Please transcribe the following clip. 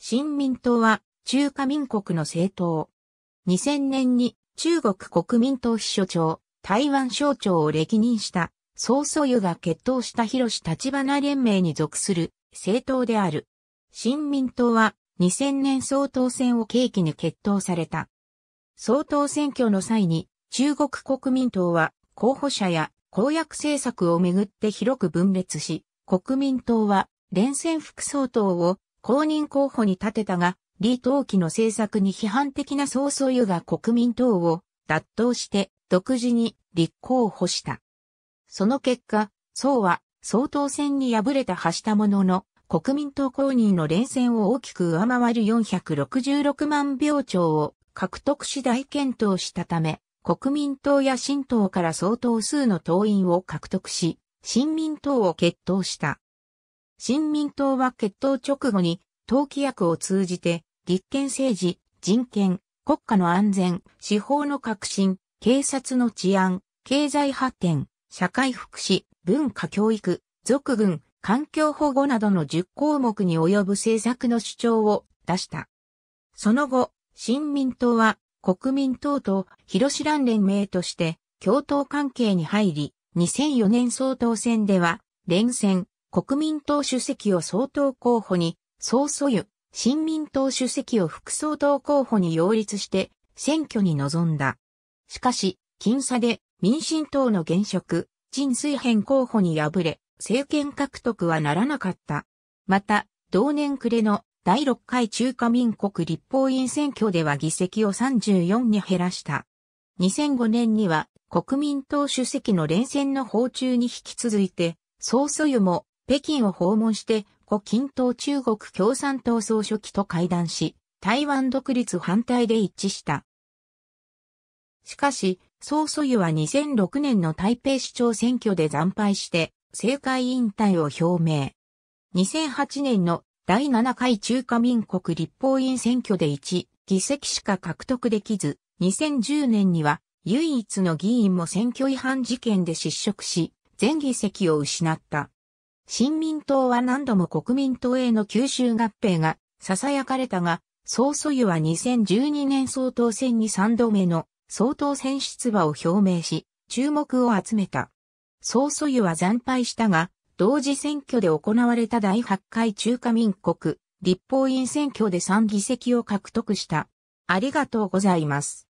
新民党は中華民国の政党。2000年に中国国民党秘書長、台湾省庁を歴任した曹操湯が決闘した広志立花連盟に属する政党である。新民党は2000年総統選を契機に決闘された。総統選挙の際に中国国民党は候補者や公約政策をめぐって広く分裂し、国民党は連戦副総統を公認候補に立てたが、李登輝の政策に批判的な曹操湯が国民党を脱党して独自に立候補した。その結果、宋は総統選に敗れたはしたものの、国民党公認の連戦を大きく上回る466万票超を獲得し大検討したため、国民党や新党から相当数の党員を獲得し、新民党を決闘した。新民党は決闘直後に、党規約を通じて、立憲政治、人権、国家の安全、司法の革新、警察の治安、経済発展、社会福祉、文化教育、俗軍、環境保護などの10項目に及ぶ政策の主張を出した。その後、新民党は国民党と広志蘭連盟として共闘関係に入り、2004年総統選では連戦、国民党主席を総統候補に、総素湯、新民党主席を副総統候補に擁立して選挙に臨んだ。しかし、僅差で民進党の現職、陳水扁候補に敗れ、政権獲得はならなかった。また、同年暮れの第6回中華民国立法院選挙では議席を34に減らした。2005年には国民党主席の連戦の訪中に引き続いて、総素湯も北京を訪問して、胡錦涛中国共産党総書記と会談し、台湾独立反対で一致した。しかし、曹素湯は2006年の台北市長選挙で惨敗して、政界引退を表明。2008年の第7回中華民国立法院選挙で1議席しか獲得できず、2010年には唯一の議員も選挙違反事件で失職し、全議席を失った。新民党は何度も国民党への吸収合併が囁かれたが、総操湯は2012年総統選に3度目の総統選出馬を表明し、注目を集めた。総操湯は惨敗したが、同時選挙で行われた第8回中華民国立法院選挙で3議席を獲得した。ありがとうございます。